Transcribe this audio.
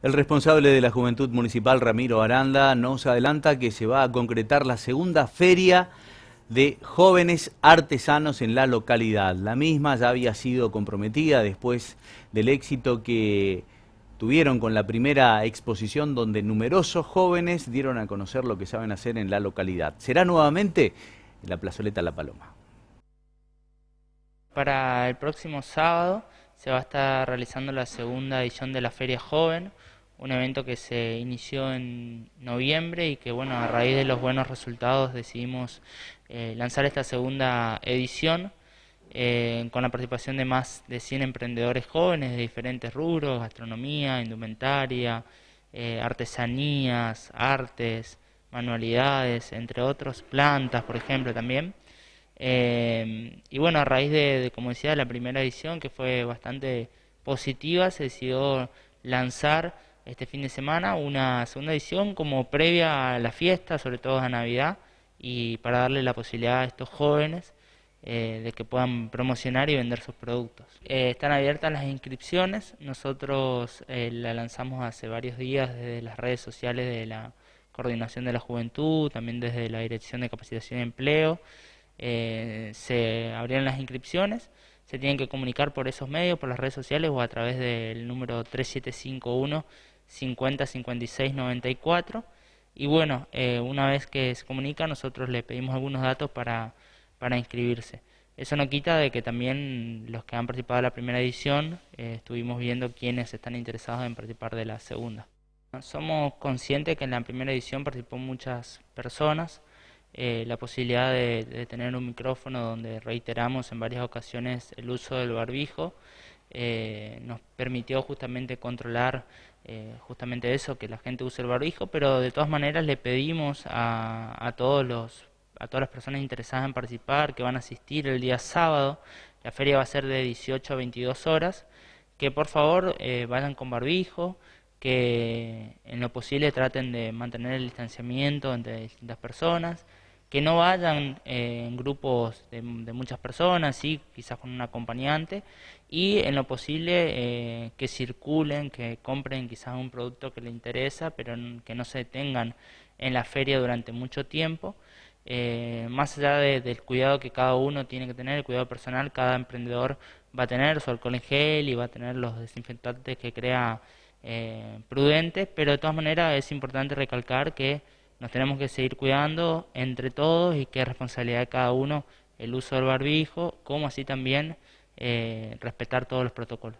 El responsable de la Juventud Municipal, Ramiro Aranda, nos adelanta que se va a concretar la segunda feria de jóvenes artesanos en la localidad. La misma ya había sido comprometida después del éxito que tuvieron con la primera exposición donde numerosos jóvenes dieron a conocer lo que saben hacer en la localidad. Será nuevamente en la plazoleta La Paloma. Para el próximo sábado se va a estar realizando la segunda edición de la Feria Joven, un evento que se inició en noviembre y que bueno, a raíz de los buenos resultados decidimos eh, lanzar esta segunda edición eh, con la participación de más de 100 emprendedores jóvenes de diferentes rubros, gastronomía, indumentaria, eh, artesanías, artes, manualidades, entre otros, plantas, por ejemplo, también. Em, y bueno, a raíz de, como decía, la primera edición, que fue bastante positiva, se decidió lanzar este fin de semana una segunda edición como previa a la fiesta, sobre todo a Navidad, y para darle la posibilidad a estos jóvenes eh, de que puedan promocionar y vender sus productos. Eh, están abiertas las inscripciones, nosotros eh, la lanzamos hace varios días desde las redes sociales de la Coordinación de la Juventud, también desde la Dirección de Capacitación y Empleo eh, se abrieron las inscripciones, se tienen que comunicar por esos medios, por las redes sociales o a través del número 3751 50 Y bueno, eh, una vez que se comunica, nosotros le pedimos algunos datos para, para inscribirse. Eso no quita de que también los que han participado en la primera edición eh, estuvimos viendo quiénes están interesados en participar de la segunda. Somos conscientes que en la primera edición participó muchas personas, eh, la posibilidad de, tener un micrófono donde reiteramos en varias ocasiones el uso del barbijo. Eh, nos permitió justamente controlar eh, justamente eso, que la gente use el barbijo, pero de todas maneras le pedimos a, a, todos los, a todas las personas interesadas en participar, que van a asistir el día sábado, la feria va a ser de 18 a 22 horas, que por favor vayan con barbijo, que en lo posible traten de mantener el distanciamiento entre distintas personas, que no vayan eh, en grupos de, muchas personas, sí, quizás con un acompañante, y en lo posible eh, que circulen, que compren quizás un producto que les interesa, pero que no se detengan en la feria durante mucho tiempo. Eh, más allá del cuidado que cada uno tiene que tener, el cuidado personal, cada emprendedor va a tener su alcohol en gel y va a tener los desinfectantes que crea eh, prudentes, pero de todas maneras es importante recalcar que nos tenemos que seguir cuidando entre todos y que es responsabilidad de cada uno el uso del barbijo, como así también eh, respetar todos los protocolos.